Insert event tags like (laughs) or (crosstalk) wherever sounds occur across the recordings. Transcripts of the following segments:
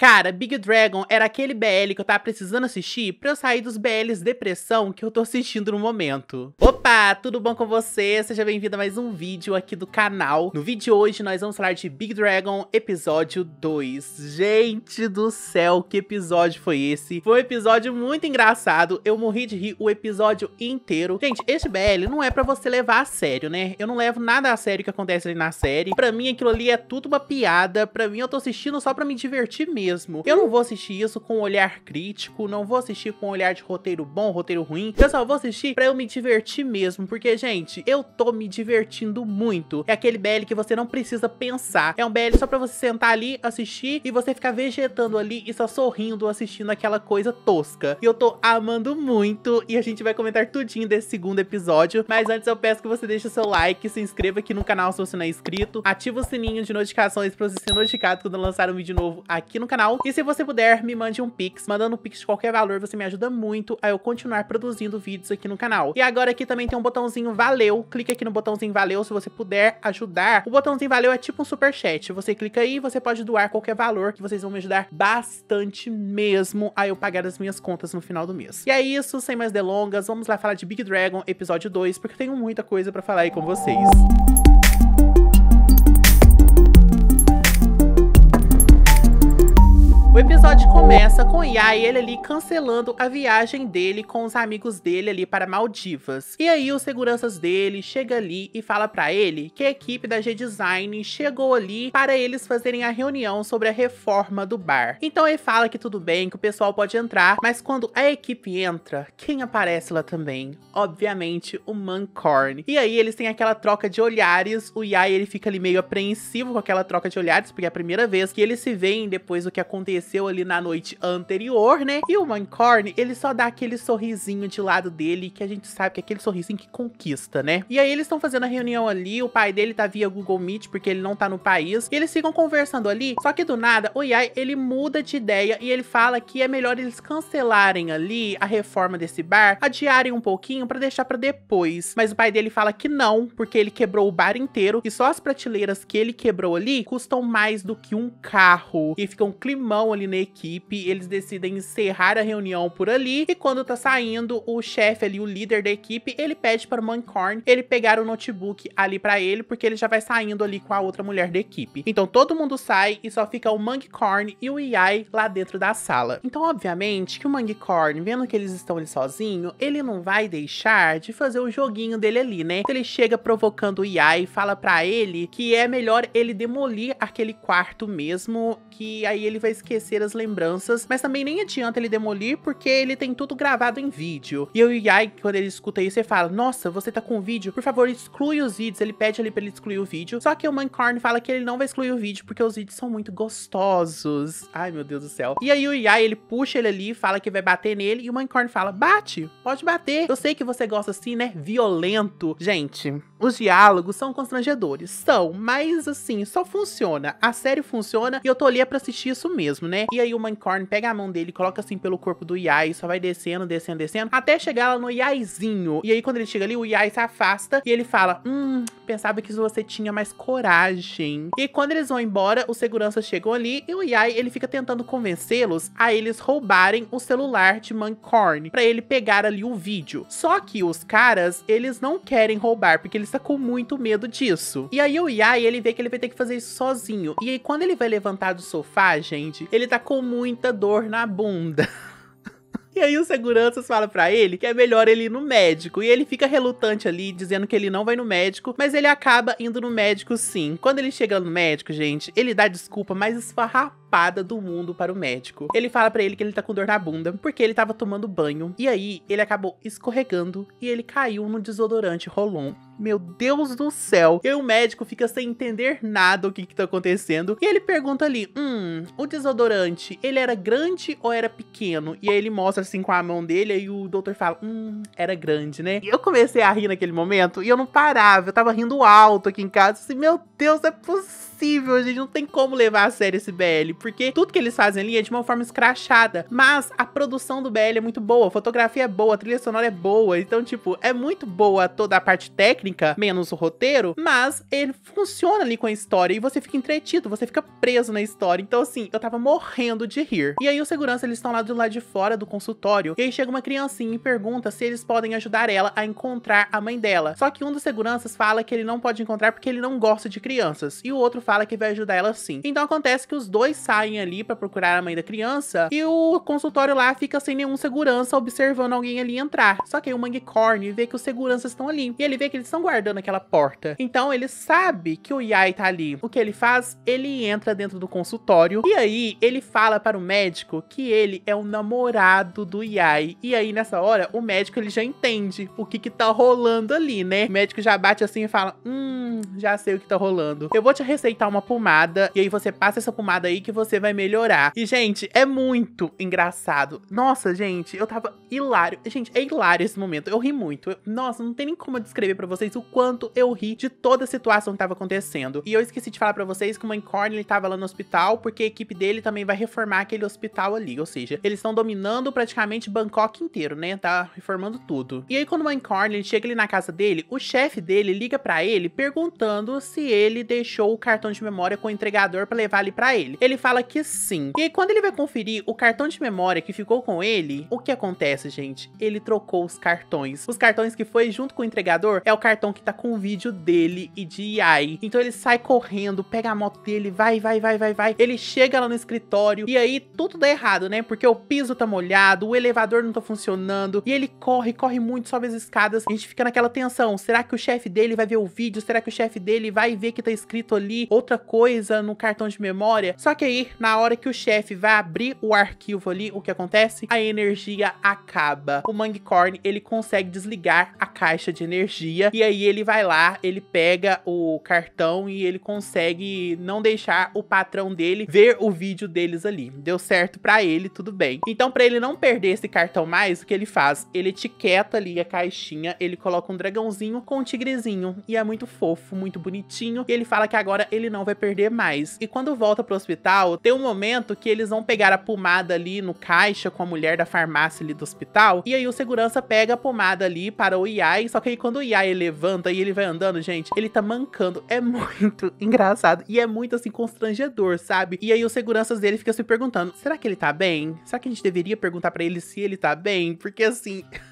Cara, Big Dragon era aquele BL que eu tava precisando assistir pra eu sair dos BLs depressão que eu tô assistindo (laughs) no momento. Opa! Opa, tudo bom com você? Seja bem-vindo a mais um vídeo aqui do canal. No vídeo de hoje nós vamos falar de Big Dragon Episódio 2. Gente do céu, que episódio foi esse? Foi um episódio muito engraçado, eu morri de rir o episódio inteiro. Gente, este BL não é pra você levar a sério, né? Eu não levo nada a sério o que acontece ali na série. Pra mim aquilo ali é tudo uma piada, pra mim eu tô assistindo só pra me divertir mesmo. Eu não vou assistir isso com um olhar crítico, não vou assistir com um olhar de roteiro bom, roteiro ruim. Eu só vou assistir pra eu me divertir mesmo, porque, gente, eu tô me divertindo muito. É aquele BL que você não precisa pensar. É um BL só pra você sentar ali, assistir e você ficar vegetando ali e só sorrindo assistindo aquela coisa tosca. E eu tô amando muito e a gente vai comentar tudinho desse segundo episódio. Mas antes eu peço que você deixe seu like, se inscreva aqui no canal se você não é inscrito, ativa o sininho de notificações pra você ser notificado quando lançar um vídeo novo aqui no canal. E se você puder, me mande um pix. Mandando um pix de qualquer valor, você me ajuda muito a eu continuar produzindo vídeos aqui no canal. E agora aqui também também tem um botãozinho valeu. Clique aqui no botãozinho valeu se você puder ajudar. O botãozinho valeu é tipo um super chat. Você clica aí, você pode doar qualquer valor que vocês vão me ajudar bastante mesmo a eu pagar as minhas contas no final do mês. E é isso, sem mais delongas, vamos lá falar de Big Dragon episódio 2, porque tenho muita coisa para falar aí com vocês. Música episódio começa com Yai ele ali cancelando a viagem dele com os amigos dele ali para Maldivas. E aí os seguranças dele chega ali e fala para ele que a equipe da G-Design chegou ali para eles fazerem a reunião sobre a reforma do bar. Então ele fala que tudo bem, que o pessoal pode entrar, mas quando a equipe entra, quem aparece lá também? Obviamente o Mancorn. E aí eles têm aquela troca de olhares, o Yai ele fica ali meio apreensivo com aquela troca de olhares, porque é a primeira vez que eles se veem depois do que aconteceu aconteceu ali na noite anterior, né? E o Mancorn, ele só dá aquele sorrisinho de lado dele, que a gente sabe que é aquele sorrisinho que conquista, né? E aí eles estão fazendo a reunião ali, o pai dele tá via Google Meet, porque ele não tá no país, e eles ficam conversando ali, só que do nada, o Yai, ele muda de ideia e ele fala que é melhor eles cancelarem ali a reforma desse bar, adiarem um pouquinho para deixar para depois. Mas o pai dele fala que não, porque ele quebrou o bar inteiro e só as prateleiras que ele quebrou ali custam mais do que um carro. E fica um climão ali ali na equipe, eles decidem encerrar a reunião por ali, e quando tá saindo, o chefe ali, o líder da equipe, ele pede para o Mancorn ele pegar o notebook ali para ele, porque ele já vai saindo ali com a outra mulher da equipe. Então todo mundo sai e só fica o Mancorn e o Iai lá dentro da sala. Então, obviamente, que o Mancorn, vendo que eles estão ali sozinho, ele não vai deixar de fazer o joguinho dele ali, né? Então, ele chega provocando o Iai e fala para ele que é melhor ele demolir aquele quarto mesmo, que aí ele vai esquecer as lembranças, mas também nem adianta ele demolir porque ele tem tudo gravado em vídeo. E o Yai, quando ele escuta isso, ele fala: Nossa, você tá com vídeo? Por favor, exclui os vídeos. Ele pede ali pra ele excluir o vídeo. Só que o Mancorn fala que ele não vai excluir o vídeo porque os vídeos são muito gostosos. Ai, meu Deus do céu. E aí o Yai, ele puxa ele ali, fala que vai bater nele. E o Mancorn fala: Bate, pode bater. Eu sei que você gosta assim, né? Violento. Gente, os diálogos são constrangedores, são, mas assim, só funciona. A série funciona e eu tô ali é pra assistir isso mesmo, né? E aí o Mancorn pega a mão dele, coloca assim pelo corpo do Yai, só vai descendo, descendo, descendo, até chegar lá no Yaizinho. E aí quando ele chega ali, o Yai se afasta e ele fala, hum, pensava que você tinha mais coragem. E quando eles vão embora, os seguranças chegam ali e o Yai, ele fica tentando convencê-los a eles roubarem o celular de Mancorn, pra ele pegar ali o vídeo. Só que os caras, eles não querem roubar, porque eles protagonista com muito medo disso. E aí o Yai, ele vê que ele vai ter que fazer isso sozinho. E aí quando ele vai levantar do sofá, gente, ele tá com muita dor na bunda. (laughs) E aí os seguranças falam para ele que é melhor ele ir no médico. E ele fica relutante ali, dizendo que ele não vai no médico, mas ele acaba indo no médico sim. Quando ele chega no médico, gente, ele dá desculpa, mas esfarrapada culpada do mundo para o médico. Ele fala para ele que ele tá com dor na bunda porque ele tava tomando banho e aí ele acabou escorregando e ele caiu no desodorante Rolon. Meu Deus do céu! E o médico fica sem entender nada o que que tá acontecendo e ele pergunta ali: "Hum, o desodorante, ele era grande ou era pequeno?" E aí ele mostra assim com a mão dele e o doutor fala: "Hum, era grande, né?" E eu comecei a rir naquele momento e eu não parava, eu tava rindo alto aqui em casa, assim: "Meu Deus, é possível, gente, não tem como levar a sério esse BL porque tudo que eles fazem ali é de uma forma escrachada, mas a produção do BL é muito boa, a fotografia é boa, a trilha sonora é boa, então, tipo, é muito boa toda a parte técnica, menos o roteiro, mas ele funciona ali com a história e você fica entretido, você fica preso na história. Então, assim, eu tava morrendo de rir. E aí, o segurança, eles estão lá do lado de fora do consultório, e aí chega uma criancinha e pergunta se eles podem ajudar ela a encontrar a mãe dela. Só que um dos seguranças fala que ele não pode encontrar porque ele não gosta de crianças, e o outro fala que vai ajudar ela sim. Então, acontece que os dois saem ali para procurar a mãe da criança e o consultório lá fica sem nenhum segurança observando alguém ali entrar. Só que aí o Mangicorn vê que os seguranças estão ali e ele vê que eles estão guardando aquela porta. Então ele sabe que o Yai tá ali. O que ele faz? Ele entra dentro do consultório e aí ele fala para o médico que ele é o namorado do Yai. E aí nessa hora o médico ele já entende o que que tá rolando ali, né? O médico já bate assim e fala: "Hum, já sei o que tá rolando. Eu vou te receitar uma pomada e aí você passa essa pomada aí que você você vai melhorar. E, gente, é muito engraçado. Nossa, gente, eu tava hilário. Gente, é hilário esse momento. Eu ri muito. Eu, nossa, não tem nem como eu descrever para vocês o quanto eu ri de toda a situação que tava acontecendo. E eu esqueci de falar para vocês que o Mancorn, ele tava lá no hospital, porque a equipe dele também vai reformar aquele hospital ali. Ou seja, eles estão dominando praticamente Bangkok inteiro, né? Tá reformando tudo. E aí, quando o Mancorn, ele chega ali na casa dele, o chefe dele liga para ele perguntando se ele deixou o cartão de memória com o entregador para levar ali para ele. Ele fala fala que sim. E aí, quando ele vai conferir o cartão de memória que ficou com ele, o que acontece, gente? Ele trocou os cartões. Os cartões que foi junto com o entregador é o cartão que tá com o vídeo dele e de Yai. Então ele sai correndo, pega a moto dele, vai, vai, vai, vai, vai. Ele chega lá no escritório e aí tudo dá errado, né? Porque o piso tá molhado, o elevador não tá funcionando e ele corre, corre muito, sobe as escadas. A gente fica naquela tensão. Será que o chefe dele vai ver o vídeo? Será que o chefe dele vai ver que tá escrito ali outra coisa no cartão de memória? Só que aí na hora que o chefe vai abrir o arquivo ali, o que acontece? A energia acaba. O Mangicorn, ele consegue desligar a caixa de energia e aí ele vai lá, ele pega o cartão e ele consegue não deixar o patrão dele ver o vídeo deles ali. Deu certo para ele, tudo bem. Então, para ele não perder esse cartão mais, o que ele faz? Ele etiqueta ali a caixinha, ele coloca um dragãozinho com um tigrezinho e é muito fofo, muito bonitinho. E ele fala que agora ele não vai perder mais. E quando volta pro hospital, hospital, tem um momento que eles vão pegar a pomada ali no caixa com a mulher da farmácia ali do hospital, e aí o segurança pega a pomada ali para o Iai, só que aí quando o Iai levanta e ele vai andando, gente, ele tá mancando. É muito (laughs) engraçado e é muito assim constrangedor, sabe? E aí os seguranças dele ficam se perguntando: será que ele tá bem? Será que a gente deveria perguntar para ele se ele tá bem? Porque assim. (laughs)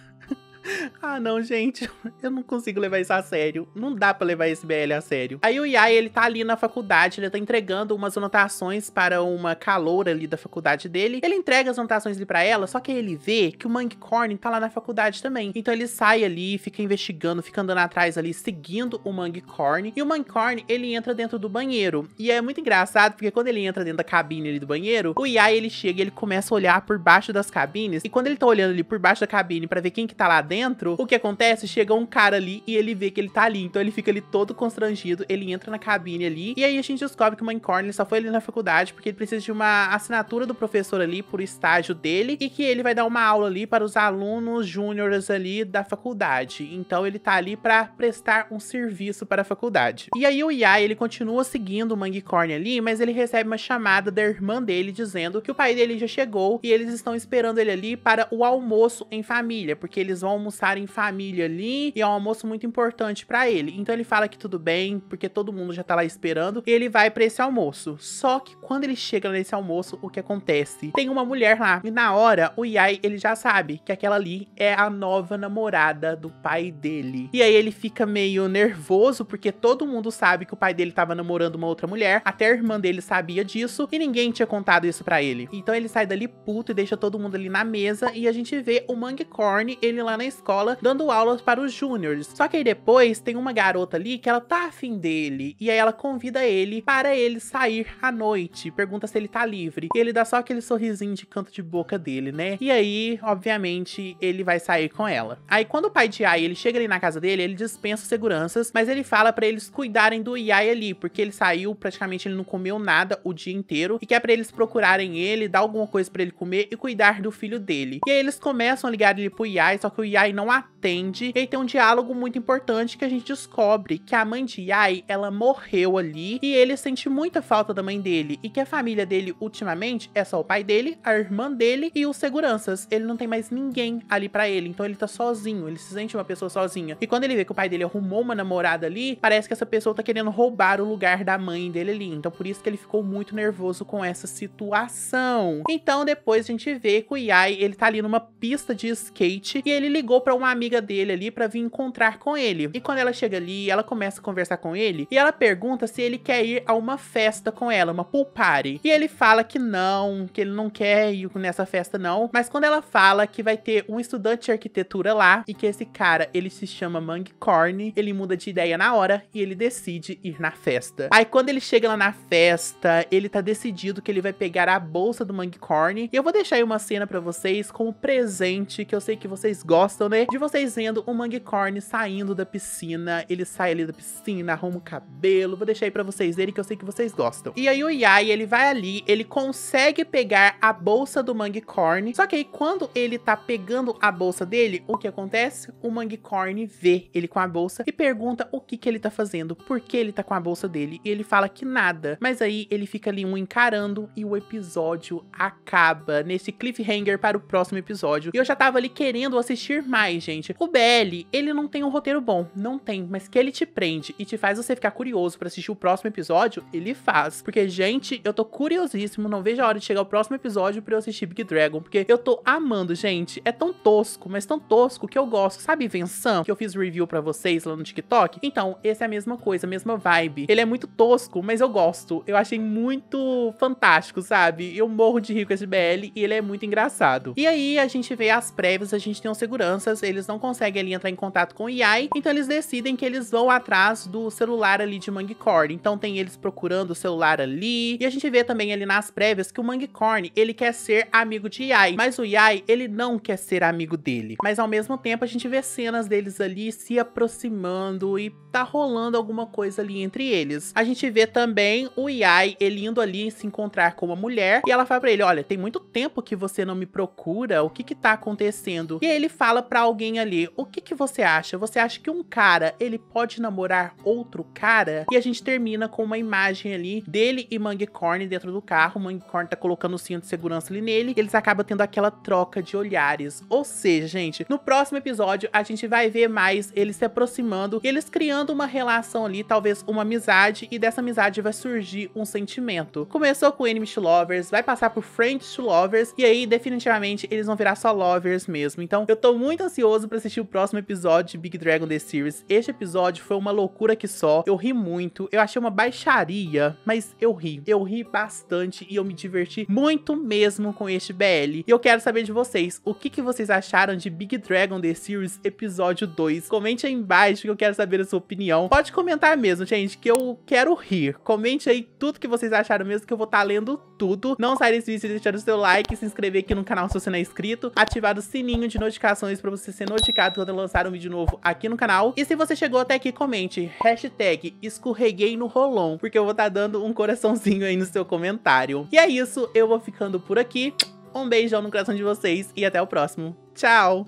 (laughs) ah, não, gente, (laughs) eu não consigo levar isso a sério. Não dá para levar esse BL a sério. Aí o Yai, ele tá ali na faculdade, ele tá entregando umas anotações para uma caloura ali da faculdade dele. Ele entrega as anotações ali pra ela, só que ele vê que o Mank Corn tá lá na faculdade também. Então ele sai ali, fica investigando, fica andando atrás ali, seguindo o Mank Corn. E o Mank Corn, ele entra dentro do banheiro. E é muito engraçado, porque quando ele entra dentro da cabine ali do banheiro, o Yai, ele chega e ele começa a olhar por baixo das cabines. E quando ele tá olhando ali por baixo da cabine para ver quem que tá lá dentro, dentro, o que acontece? Chega um cara ali e ele vê que ele tá ali. Então ele fica ali todo constrangido, ele entra na cabine ali. E aí a gente descobre que o Mancorn só foi ali na faculdade porque ele precisa de uma assinatura do professor ali por estágio dele e que ele vai dar uma aula ali para os alunos júniores ali da faculdade. Então ele tá ali para prestar um serviço para a faculdade. E aí o Yai, ele continua seguindo o Mangicorn ali, mas ele recebe uma chamada da irmã dele dizendo que o pai dele já chegou e eles estão esperando ele ali para o almoço em família, porque eles vão almoçar em família ali e é um almoço muito importante para ele. Então ele fala que tudo bem, porque todo mundo já tá lá esperando. ele vai para esse almoço. Só que quando ele chega nesse almoço, o que acontece? Tem uma mulher lá e na hora o Yai ele já sabe que aquela ali é a nova namorada do pai dele. E aí ele fica meio nervoso porque todo mundo sabe que o pai dele tava namorando uma outra mulher, até a irmã dele sabia disso e ninguém tinha contado isso para ele. Então ele sai dali puto e deixa todo mundo ali na mesa e a gente vê o Mangkorn ele lá na escola dando aulas para os júniores. Só que aí depois tem uma garota ali que ela tá afim dele e aí ela convida ele para ele sair à noite, pergunta se ele tá livre. E ele dá só aquele sorrisinho de canto de boca dele, né? E aí, obviamente, ele vai sair com ela. Aí quando o pai de Yai, ele chega ali na casa dele, ele dispensa seguranças, mas ele fala para eles cuidarem do Yai ali, porque ele saiu, praticamente ele não comeu nada o dia inteiro e que é para eles procurarem ele, dar alguma coisa para ele comer e cuidar do filho dele. E aí eles começam a ligar ele pro Yai, só que o Yai Yai não atende. E aí tem um diálogo muito importante que a gente descobre que a mãe de Yai, ela morreu ali e ele sente muita falta da mãe dele e que a família dele ultimamente é só o pai dele, a irmã dele e os seguranças. Ele não tem mais ninguém ali para ele, então ele tá sozinho, ele se sente uma pessoa sozinha. E quando ele vê que o pai dele arrumou uma namorada ali, parece que essa pessoa tá querendo roubar o lugar da mãe dele ali. Então por isso que ele ficou muito nervoso com essa situação. Então depois a gente vê que o Yai, ele tá ali numa pista de skate e ele ligou ligou para uma amiga dele ali para vir encontrar com ele. E quando ela chega ali, ela começa a conversar com ele e ela pergunta se ele quer ir a uma festa com ela, uma pool party. E ele fala que não, que ele não quer ir nessa festa não, mas quando ela fala que vai ter um estudante de arquitetura lá e que esse cara, ele se chama Korn, ele muda de ideia na hora e ele decide ir na festa. Aí quando ele chega lá na festa, ele tá decidido que ele vai pegar a bolsa do Korn e eu vou deixar aí uma cena para vocês como presente que eu sei que vocês gostam né? De vocês vendo o Mangicorn saindo da piscina. Ele sai ali da piscina, arruma o cabelo. Vou deixar aí pra vocês verem que eu sei que vocês gostam. E aí o Yai, ele vai ali, ele consegue pegar a bolsa do Mangicorn. Só que aí quando ele tá pegando a bolsa dele, o que acontece? O Mangicorn vê ele com a bolsa e pergunta o que que ele tá fazendo, por que ele tá com a bolsa dele. E ele fala que nada. Mas aí ele fica ali um encarando e o episódio acaba nesse cliffhanger para o próximo episódio. E eu já tava ali querendo assistir mais, gente. O BL, ele não tem um roteiro bom, não tem, mas que ele te prende e te faz você ficar curioso para assistir o próximo episódio, ele faz. Porque, gente, eu tô curiosíssimo, não vejo a hora de chegar o próximo episódio para eu assistir Big Dragon, porque eu tô amando, gente. É tão tosco, mas tão tosco que eu gosto. Sabe Venção, que eu fiz review para vocês lá no TikTok? Então, esse é a mesma coisa, a mesma vibe. Ele é muito tosco, mas eu gosto. Eu achei muito fantástico, sabe? Eu morro de rico esse BL e ele é muito engraçado. E aí a gente vê as prévias, a gente tem um segurança crianças, eles não conseguem ali entrar em contato com o Yai, então eles decidem que eles vão atrás do celular ali de Mangicorn. Então tem eles procurando o celular ali, e a gente vê também ali nas prévias que o Mangicorn, ele quer ser amigo de Yai, mas o Yai, ele não quer ser amigo dele. Mas ao mesmo tempo a gente vê cenas deles ali se aproximando e tá rolando alguma coisa ali entre eles. A gente vê também o Yai, ele indo ali se encontrar com uma mulher, e ela fala pra ele, olha, tem muito tempo que você não me procura, o que que tá acontecendo? E aí ele fala para alguém ali, o que que você acha? Você acha que um cara, ele pode namorar outro cara? E a gente termina com uma imagem ali dele e Mangicorn dentro do carro, o Mangicorn tá colocando o cinto de segurança ali nele, eles acabam tendo aquela troca de olhares. Ou seja, gente, no próximo episódio a gente vai ver mais eles se aproximando, eles criando uma relação ali, talvez uma amizade, e dessa amizade vai surgir um sentimento. Começou com enemies to lovers, vai passar por friends to lovers, e aí definitivamente eles vão virar só lovers mesmo. Então eu tô muito muito ansioso para assistir o próximo episódio de Big Dragon The Series. Este episódio foi uma loucura que só. Eu ri muito, eu achei uma baixaria, mas eu ri. Eu ri bastante e eu me diverti muito mesmo com este BL. E eu quero saber de vocês, o que, que vocês acharam de Big Dragon The Series episódio 2? Comente aí embaixo que eu quero saber a sua opinião. Pode comentar mesmo, gente, que eu quero rir. Comente aí tudo que vocês acharam mesmo que eu vou estar tá lendo tudo. Não sai desse vídeo sem deixar o seu like, se inscrever aqui no canal se você não é inscrito, ativar o sininho de notificações pra você ser notificado quando eu lançar um vídeo novo aqui no canal. E se você chegou até aqui, comente hashtag escorreguei no rolon, porque eu vou estar tá dando um coraçãozinho aí no seu comentário. E é isso, eu vou ficando por aqui. Um beijão no coração de vocês e até o próximo. Tchau!